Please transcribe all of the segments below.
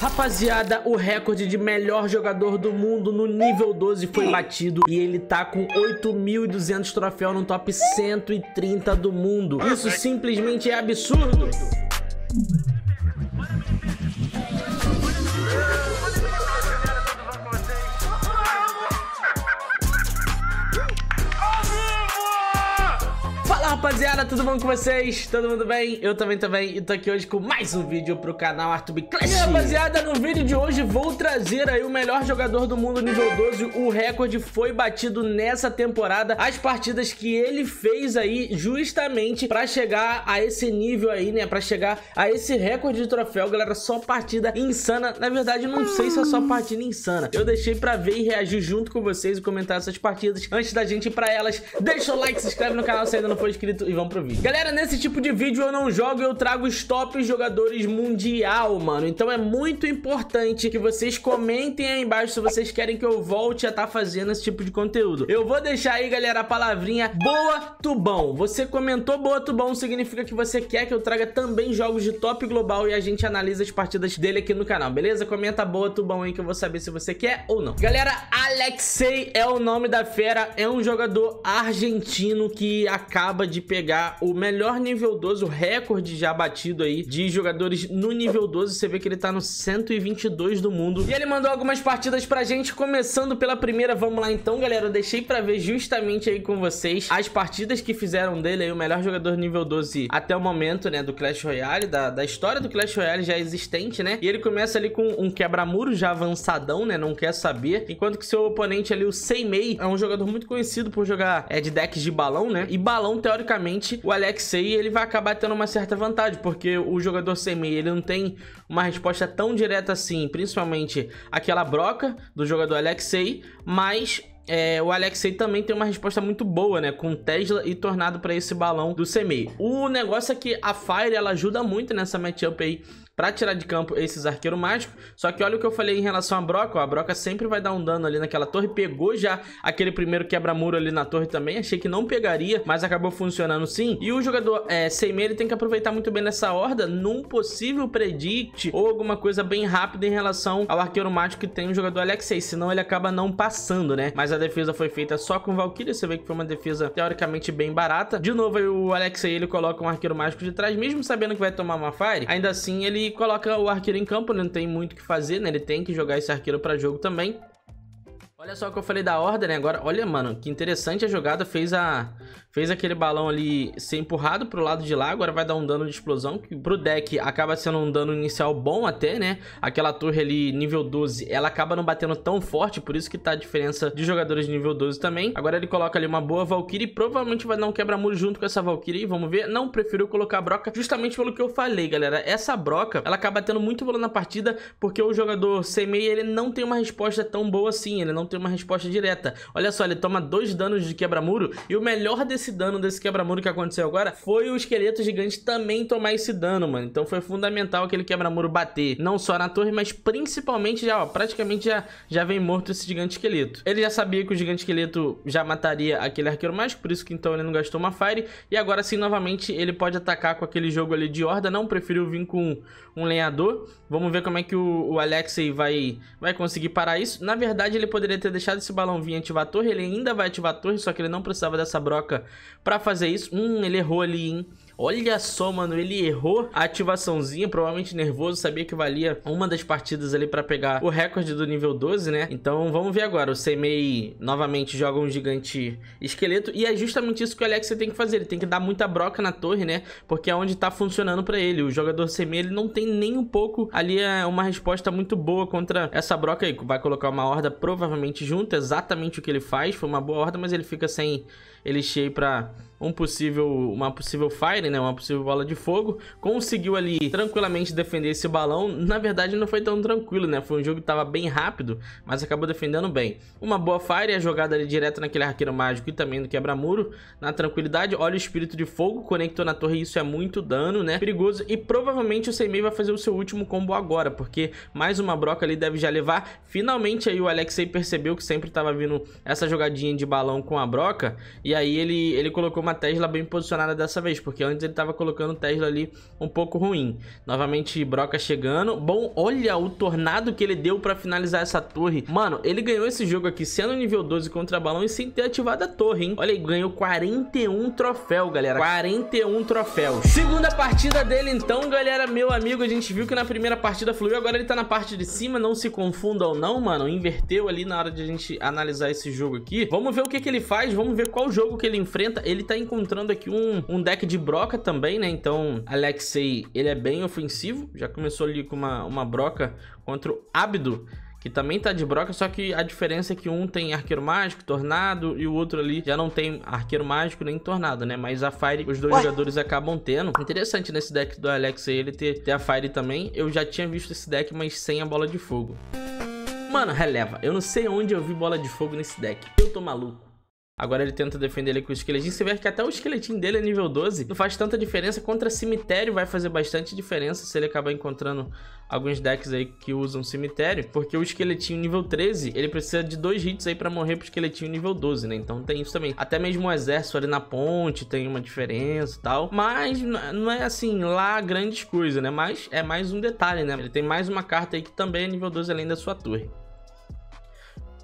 Rapaziada, o recorde de melhor jogador do mundo no nível 12 foi batido e ele tá com 8.200 troféus no top 130 do mundo. Isso simplesmente é absurdo! rapaziada, tudo bom com vocês? Todo mundo bem? Eu também também e tô aqui hoje com mais um vídeo pro canal Artube Clash E rapaziada, no vídeo de hoje vou trazer aí o melhor jogador do mundo nível 12 O recorde foi batido nessa temporada As partidas que ele fez aí justamente pra chegar a esse nível aí, né? Pra chegar a esse recorde de troféu, galera, só partida insana Na verdade, não sei se é só partida insana Eu deixei pra ver e reagir junto com vocês e comentar essas partidas Antes da gente ir pra elas, deixa o like, se inscreve no canal se ainda não for inscrito inscrito e vamos pro vídeo. Galera, nesse tipo de vídeo eu não jogo, eu trago os top jogadores mundial, mano. Então é muito importante que vocês comentem aí embaixo se vocês querem que eu volte a estar tá fazendo esse tipo de conteúdo. Eu vou deixar aí, galera, a palavrinha Boa Tubão. Você comentou Boa Tubão, significa que você quer que eu traga também jogos de top global e a gente analisa as partidas dele aqui no canal, beleza? Comenta Boa Tubão aí que eu vou saber se você quer ou não. Galera, Alexei é o nome da fera, é um jogador argentino que acaba de de pegar o melhor nível 12, o recorde já batido aí de jogadores no nível 12. Você vê que ele tá no 122 do mundo. E ele mandou algumas partidas pra gente, começando pela primeira. Vamos lá então, galera. Eu deixei pra ver justamente aí com vocês as partidas que fizeram dele aí o melhor jogador nível 12 até o momento, né, do Clash Royale, da, da história do Clash Royale já existente, né? E ele começa ali com um quebra-muro já avançadão, né? Não quer saber. Enquanto que seu oponente ali, o Seimei, é um jogador muito conhecido por jogar é, de decks de balão, né? E balão, teoricamente, automaticamente o Alexei ele vai acabar tendo uma certa vantagem, porque o jogador sem meia ele não tem uma resposta tão direta assim, principalmente aquela broca do jogador Alexei, mas é, o Alexei também tem uma resposta muito boa, né? Com Tesla e Tornado para esse balão do Semei. O negócio é que a Fire, ela ajuda muito nessa matchup aí para tirar de campo esses arqueiros mágicos. Só que olha o que eu falei em relação à Broca, ó. A Broca sempre vai dar um dano ali naquela torre. Pegou já aquele primeiro quebra-muro ali na torre também. Achei que não pegaria, mas acabou funcionando sim. E o jogador é, sem ele tem que aproveitar muito bem nessa horda num possível predict ou alguma coisa bem rápida em relação ao arqueiro mágico que tem o jogador Alexei. Senão ele acaba não passando, né? Mas a defesa foi feita só com Valkyrie. Você vê que foi uma defesa teoricamente bem barata. De novo, aí o Alexei, ele coloca um arqueiro mágico de trás, mesmo sabendo que vai tomar uma fire. Ainda assim, ele coloca o arqueiro em campo, né? não tem muito o que fazer, né? Ele tem que jogar esse arqueiro para jogo também. Olha só o que eu falei da ordem, né? Agora, olha, mano, que interessante a jogada. Fez a Fez aquele balão ali ser empurrado pro lado de lá, agora vai dar um dano de explosão, que pro deck acaba sendo um dano inicial bom até, né? Aquela torre ali, nível 12, ela acaba não batendo tão forte, por isso que tá a diferença de jogadores de nível 12 também. Agora ele coloca ali uma boa Valkyrie, provavelmente vai dar um quebra-muro junto com essa Valkyrie, vamos ver. Não, preferiu colocar a Broca, justamente pelo que eu falei, galera. Essa Broca, ela acaba tendo muito valor na partida, porque o jogador meia, ele não tem uma resposta tão boa assim, ele não tem uma resposta direta. Olha só, ele toma dois danos de quebra-muro, e o melhor desse esse dano desse quebra-muro que aconteceu agora foi o esqueleto gigante também tomar esse dano, mano. Então foi fundamental aquele quebra-muro bater, não só na torre, mas principalmente já, ó, praticamente já, já vem morto esse gigante esqueleto. Ele já sabia que o gigante esqueleto já mataria aquele arqueiro mágico, por isso que então ele não gastou uma Fire. E agora sim, novamente, ele pode atacar com aquele jogo ali de horda. Não, preferiu vir com um, um lenhador. Vamos ver como é que o, o Alexei vai, vai conseguir parar isso. Na verdade, ele poderia ter deixado esse balão vir ativar a torre. Ele ainda vai ativar a torre, só que ele não precisava dessa broca para fazer isso, hum, ele errou ali, hein? Olha só, mano, ele errou a ativaçãozinha, provavelmente nervoso, sabia que valia uma das partidas ali pra pegar o recorde do nível 12, né? Então vamos ver agora, o Semei novamente joga um gigante esqueleto e é justamente isso que o Alex tem que fazer, ele tem que dar muita broca na torre, né? Porque é onde tá funcionando pra ele, o jogador Semei ele não tem nem um pouco ali é uma resposta muito boa contra essa broca aí, vai colocar uma horda provavelmente junto, exatamente o que ele faz, foi uma boa horda, mas ele fica sem elixir aí pra um possível, uma possível fire, né, uma possível bola de fogo, conseguiu ali tranquilamente defender esse balão. Na verdade, não foi tão tranquilo, né? Foi um jogo que estava bem rápido, mas acabou defendendo bem. Uma boa fire, a jogada ali direto naquele arqueiro mágico e também no quebra-muro, na tranquilidade. Olha o espírito de fogo, conectou na torre, isso é muito dano, né? Perigoso e provavelmente o Seimei vai fazer o seu último combo agora, porque mais uma broca ali deve já levar. Finalmente aí o Alexei percebeu que sempre estava vindo essa jogadinha de balão com a broca, e aí ele, ele colocou uma Tesla bem posicionada dessa vez, porque antes ele estava colocando o Tesla ali um pouco ruim. Novamente, Broca chegando. Bom, olha o tornado que ele deu para finalizar essa torre. Mano, ele ganhou esse jogo aqui sendo nível 12 contra balão e sem ter ativado a torre, hein? Olha aí, ganhou 41 troféu, galera. 41 troféus. Segunda partida dele, então, galera, meu amigo, a gente viu que na primeira partida fluiu, agora ele tá na parte de cima, não se confundam não, mano. Inverteu ali na hora de a gente analisar esse jogo aqui. Vamos ver o que que ele faz, vamos ver qual jogo que ele enfrenta. Ele tá encontrando aqui um, um deck de broca broca também, né? Então, Alexei, ele é bem ofensivo. Já começou ali com uma, uma broca contra o Abdo, que também tá de broca, só que a diferença é que um tem arqueiro mágico, tornado, e o outro ali já não tem arqueiro mágico nem tornado, né? Mas a Fire, os dois Ué? jogadores acabam tendo. Interessante nesse deck do Alexei ele ter, ter a Fire também. Eu já tinha visto esse deck, mas sem a bola de fogo. Mano, releva. Eu não sei onde eu vi bola de fogo nesse deck. Eu tô maluco. Agora ele tenta defender ele com o esqueletinho. Você vê que até o esqueletinho dele é nível 12. Não faz tanta diferença. Contra cemitério vai fazer bastante diferença se ele acabar encontrando alguns decks aí que usam cemitério. Porque o esqueletinho nível 13, ele precisa de dois hits aí pra morrer pro esqueletinho nível 12, né? Então tem isso também. Até mesmo o exército ali na ponte tem uma diferença e tal. Mas não é assim, lá grandes coisas, né? Mas é mais um detalhe, né? Ele tem mais uma carta aí que também é nível 12 além da sua torre.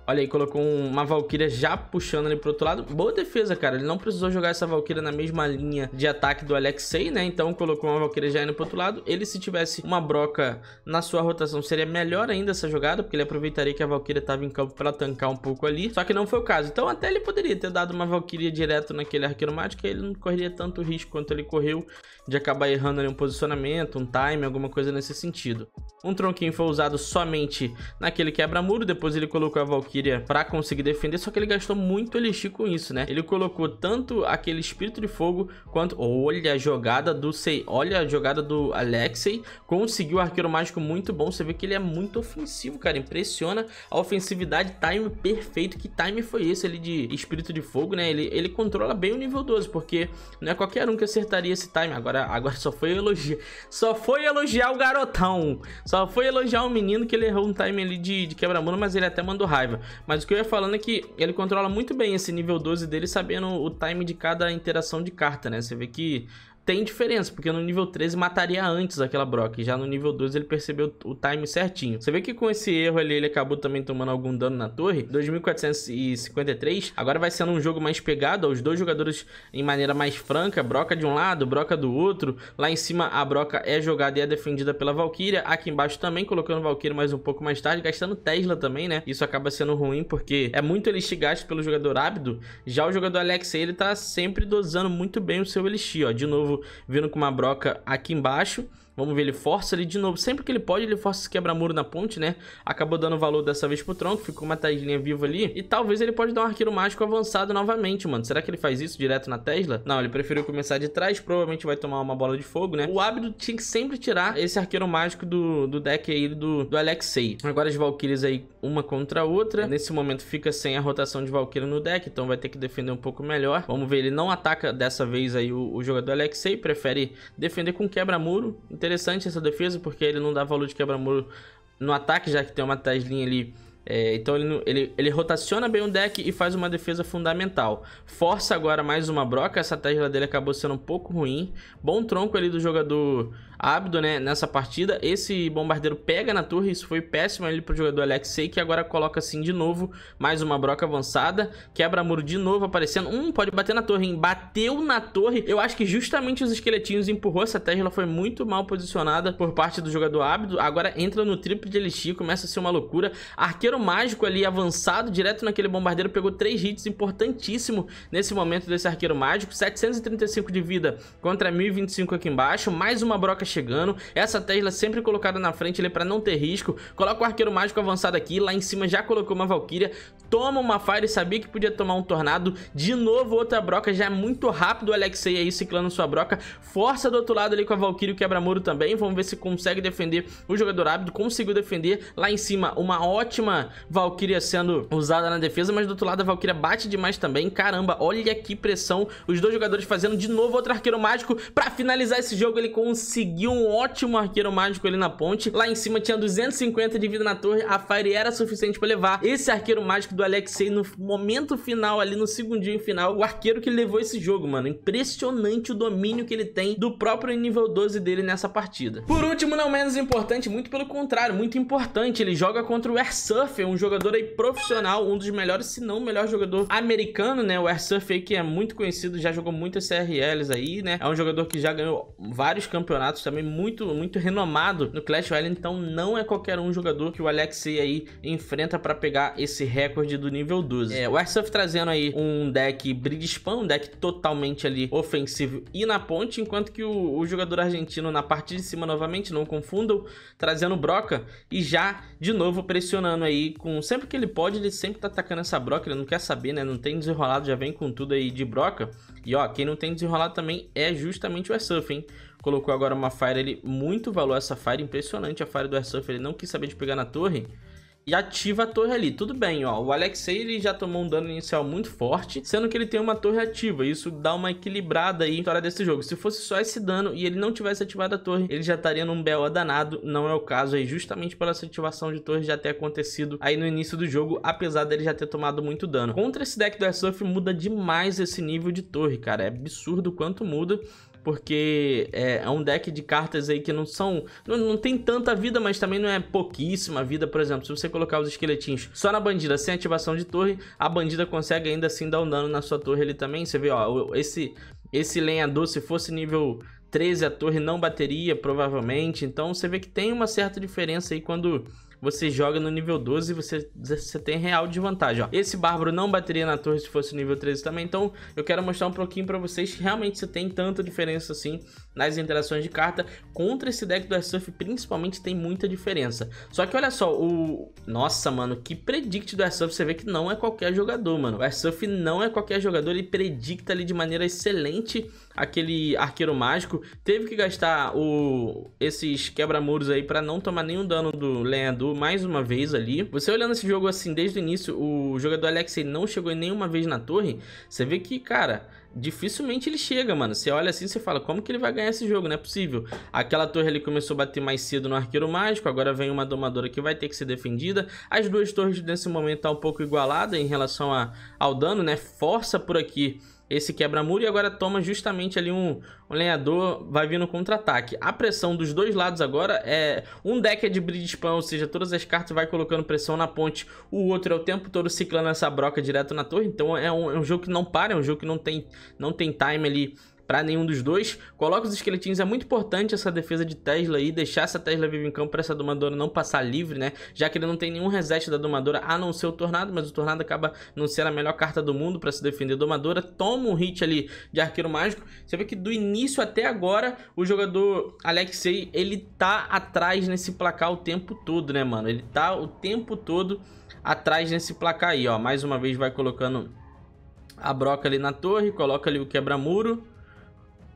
Olha aí, colocou uma Valkyria já puxando ali pro outro lado. Boa defesa, cara. Ele não precisou jogar essa Valkyria na mesma linha de ataque do Alexei, né? Então colocou uma Valkyria já indo pro outro lado. Ele, se tivesse uma broca na sua rotação, seria melhor ainda essa jogada, porque ele aproveitaria que a Valkyria tava em campo pra tancar um pouco ali. Só que não foi o caso. Então até ele poderia ter dado uma Valkyria direto naquele arqueiro mágico, ele não correria tanto risco quanto ele correu de acabar errando ali um posicionamento, um time, alguma coisa nesse sentido. Um tronquinho foi usado somente naquele quebra-muro, depois ele colocou a Valkyria Valkyria para conseguir defender, só que ele gastou muito elixir com isso, né? Ele colocou tanto aquele espírito de fogo quanto olha a jogada do Sei, olha a jogada do Alexei, conseguiu o arqueiro mágico muito bom, você vê que ele é muito ofensivo, cara, impressiona a ofensividade, time perfeito, que time foi esse ali de espírito de fogo, né? Ele, ele controla bem o nível 12, porque não é qualquer um que acertaria esse time. Agora, agora só foi elogiar, só foi elogiar o garotão, só foi elogiar o menino que ele errou um time ali de, de quebra-muro, mas ele até mandou raiva. Mas o que eu ia falando é que ele controla muito bem esse nível 12 dele, sabendo o time de cada interação de carta, né? Você vê que tem diferença, porque no nível 13 mataria antes aquela Brock. Já no nível 12 ele percebeu o time certinho. Você vê que com esse erro ali ele acabou também tomando algum dano na torre. 2453 agora vai sendo um jogo mais pegado, os dois jogadores em maneira mais franca, Broca de um lado, Broca do outro. Lá em cima a Broca é jogada e é defendida pela Valkyria. Aqui embaixo também colocando Valkyria mais um pouco mais tarde, gastando Tesla também, né? Isso acaba sendo ruim porque é muito elixir gasto pelo jogador ábido. Já o jogador Alex ele tá sempre dosando muito bem o seu elixir, ó. De novo vindo com uma broca aqui embaixo. Vamos ver, ele força ali de novo. Sempre que ele pode, ele força esse quebra-muro na ponte, né? Acabou dando valor dessa vez pro tronco, ficou uma Teslinha viva ali. E talvez ele pode dar um arqueiro mágico avançado novamente, mano. Será que ele faz isso direto na Tesla? Não, ele preferiu começar de trás, provavelmente vai tomar uma bola de fogo, né? O abdo tinha que sempre tirar esse arqueiro mágico do, do deck aí do, do Alexei. Agora as Valkyries aí, uma contra a outra. Nesse momento fica sem a rotação de Valkyrie no deck, então vai ter que defender um pouco melhor. Vamos ver, ele não ataca dessa vez aí o, o jogador Alexei, prefere defender com quebra-muro. Então interessante essa defesa, porque ele não dá valor de quebra-muro no ataque, já que tem uma Teslin ali é, então ele, ele, ele rotaciona bem o deck e faz uma defesa fundamental. Força agora mais uma broca, essa tela dele acabou sendo um pouco ruim. Bom tronco ali do jogador Abdo, né, nessa partida. Esse bombardeiro pega na torre, isso foi péssimo ali pro jogador Alexei, que agora coloca assim de novo, mais uma broca avançada, quebra muro de novo aparecendo. Um pode bater na torre, hein? Bateu na torre. Eu acho que justamente os esqueletinhos empurrou essa Tesla, foi muito mal posicionada por parte do jogador Abdo. Agora entra no triplo de elixir, começa a ser uma loucura. Arqueiro Bombardeiro mágico ali avançado, direto naquele bombardeiro, pegou 3 hits, importantíssimo nesse momento desse arqueiro mágico. 735 de vida contra 1025 aqui embaixo, mais uma broca chegando. Essa Tesla sempre colocada na frente ali pra não ter risco. Coloca o arqueiro mágico avançado aqui, lá em cima já colocou uma Valkyria toma uma Fire, sabia que podia tomar um Tornado, de novo outra Broca, já é muito rápido o Alexei aí ciclando sua Broca, força do outro lado ali com a Valkyrie, o quebra-muro também, vamos ver se consegue defender o jogador rápido, conseguiu defender lá em cima, uma ótima Valkyria sendo usada na defesa, mas do outro lado a Valkyria bate demais também, caramba, olha que pressão, os dois jogadores fazendo de novo outro arqueiro mágico, pra finalizar esse jogo ele conseguiu um ótimo arqueiro mágico ali na ponte, lá em cima tinha 250 de vida na torre, a Fire era suficiente pra levar, esse arqueiro mágico do Alexei no momento final ali, no segundinho final, o arqueiro que levou esse jogo, mano. Impressionante o domínio que ele tem do próprio nível 12 dele nessa partida. Por último, não menos importante, muito pelo contrário, muito importante, ele joga contra o Airsurfer, um jogador aí profissional, um dos melhores, se não o melhor jogador americano, né? O Airsurfer aí que é muito conhecido, já jogou muitas CRLs aí, né? É um jogador que já ganhou vários campeonatos também, muito, muito renomado no Clash Royale, então não é qualquer um jogador que o Alexei aí enfrenta para pegar esse recorde Sword do nível 12. É, o Airsurf trazendo aí um deck Bridgespan, um deck totalmente ali ofensivo e na ponte, enquanto que o, o jogador argentino na parte de cima novamente, não confundam, trazendo Broca e já de novo pressionando aí com sempre que ele pode, ele sempre tá atacando essa Broca, ele não quer saber, né? Não tem desenrolado, já vem com tudo aí de Broca. E ó, quem não tem desenrolado também é justamente o Airsurf, hein? Colocou agora uma Fire, ele muito valor essa Fire, impressionante a Fire do Airsurf, ele não quis saber de pegar na torre e ativa a torre ali. Tudo bem, ó. O Alexei ele já tomou um dano inicial muito forte, sendo que ele tem uma torre ativa. Isso dá uma equilibrada aí na história desse jogo. Se fosse só esse dano e ele não tivesse ativado a torre, ele já estaria num belo danado. Não é o caso aí, justamente pela essa ativação de torre já ter acontecido aí no início do jogo, apesar dele já ter tomado muito dano. Contra esse deck do Airsurf muda demais esse nível de torre, cara. É absurdo quanto muda porque é, é, um deck de cartas aí que não são. Não, não tem tanta vida, mas também não é pouquíssima vida. Por exemplo, se você colocar os esqueletinhos só na bandida sem ativação de torre, a bandida consegue ainda assim dar um dano na sua torre ali também. Você vê, ó, esse, esse lenhador, se fosse nível 13, a torre não bateria, provavelmente. Então você vê que tem uma certa diferença aí quando você joga no nível 12 e você, você tem real de vantagem. Ó. Esse Bárbaro não bateria na torre se fosse nível 13 também, então eu quero mostrar um pouquinho pra vocês que realmente você tem tanta diferença assim nas interações de carta. Contra esse deck do Airsurf, principalmente, tem muita diferença. Só que olha só, o... Nossa, mano, que predict do Airsurf, você vê que não é qualquer jogador, mano. O Airsurf não é qualquer jogador, ele predicta ali de maneira excelente aquele arqueiro mágico. Teve que gastar o... esses quebra-muros aí pra não tomar nenhum dano do lenha mais uma vez ali. Você olhando esse jogo assim desde o início, o jogador Alexei não chegou nenhuma vez na torre, você vê que, cara, dificilmente ele chega, mano. Você olha assim e fala, como que ele vai ganhar esse jogo? Não é possível. Aquela torre ali começou a bater mais cedo no arqueiro mágico, agora vem uma domadora que vai ter que ser defendida. As duas torres nesse momento tá um pouco igualadas em relação a, ao dano, né? Força por aqui esse quebra-muro e agora toma justamente ali um, um lenhador, vai vir no contra-ataque. A pressão dos dois lados agora é... Um deck é de spam, ou seja, todas as cartas vai colocando pressão na ponte, o outro é o tempo todo ciclando essa broca direto na torre, então é um, é um jogo que não para, é um jogo que não tem, não tem time ali para nenhum dos dois. Coloca os esqueletinhos, é muito importante essa defesa de Tesla aí, deixar essa Tesla viva em campo para essa domadora não passar livre, né? Já que ele não tem nenhum reset da domadora, a não ser o Tornado, mas o Tornado acaba não sendo a melhor carta do mundo para se defender domadora. Toma um hit ali de Arqueiro Mágico. Você vê que do início até agora, o jogador Alexei, ele tá atrás nesse placar o tempo todo, né, mano? Ele tá o tempo todo atrás nesse placar aí, ó. Mais uma vez vai colocando a broca ali na torre, coloca ali o quebra-muro.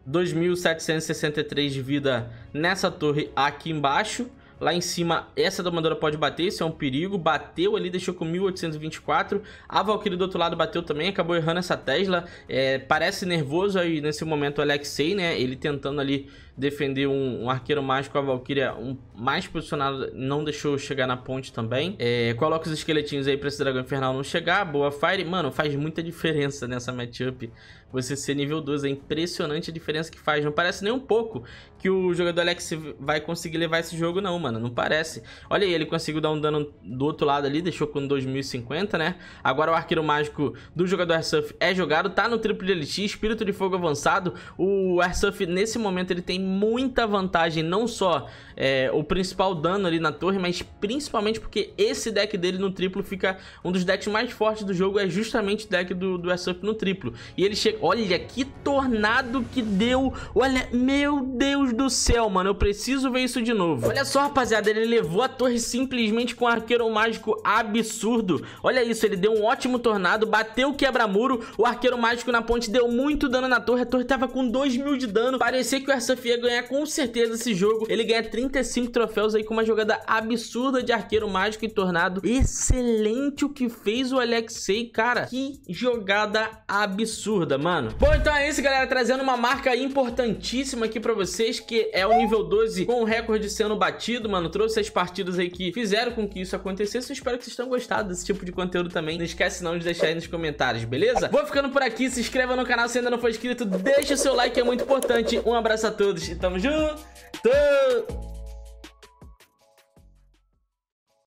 2.763 de vida nessa torre aqui embaixo. Lá em cima, essa domadora pode bater, isso é um perigo. Bateu ali, deixou com 1824. A Valkyrie do outro lado bateu também, acabou errando essa Tesla. É, parece nervoso aí nesse momento o Alexei, né? Ele tentando ali defender um, um arqueiro mágico, a Valkyria um, mais posicionada, não deixou chegar na ponte também. É, coloca os esqueletinhos aí pra esse dragão infernal não chegar, boa Fire. Mano, faz muita diferença nessa matchup você ser nível 2, é impressionante a diferença que faz. Não parece nem um pouco que o jogador Alex vai conseguir levar esse jogo não, mano, não parece. Olha aí, ele conseguiu dar um dano do outro lado ali, deixou com 2050, né? Agora o arqueiro mágico do jogador Airsurf é jogado, tá no triplo de espírito de fogo avançado. O Airsurf, nesse momento, ele tem muita vantagem, não só é, o principal dano ali na torre, mas principalmente porque esse deck dele no triplo fica um dos decks mais fortes do jogo, é justamente o deck do, do no triplo. E ele chega... Olha que tornado que deu! Olha, meu Deus do céu, mano, eu preciso ver isso de novo. Olha só, rapaziada, ele levou a torre simplesmente com um arqueiro mágico absurdo. Olha isso, ele deu um ótimo tornado, bateu o quebra-muro, o arqueiro mágico na ponte deu muito dano na torre, a torre tava com 2 mil de dano, parecia que o Aesop ia ganhar com certeza esse jogo. Ele ganha 35 troféus aí com uma jogada absurda de arqueiro mágico e tornado. Excelente o que fez o Alexei, cara. Que jogada absurda, mano. Bom, então é isso, galera. Trazendo uma marca importantíssima aqui pra vocês, que é o nível 12 com o recorde sendo batido, mano. Trouxe as partidas aí que fizeram com que isso acontecesse. Eu espero que vocês tenham gostado desse tipo de conteúdo também. Não esquece não de deixar aí nos comentários, beleza? Vou ficando por aqui. Se inscreva no canal se ainda não for inscrito. Deixa o seu like, é muito importante. Um abraço a todos todos e tamo junto!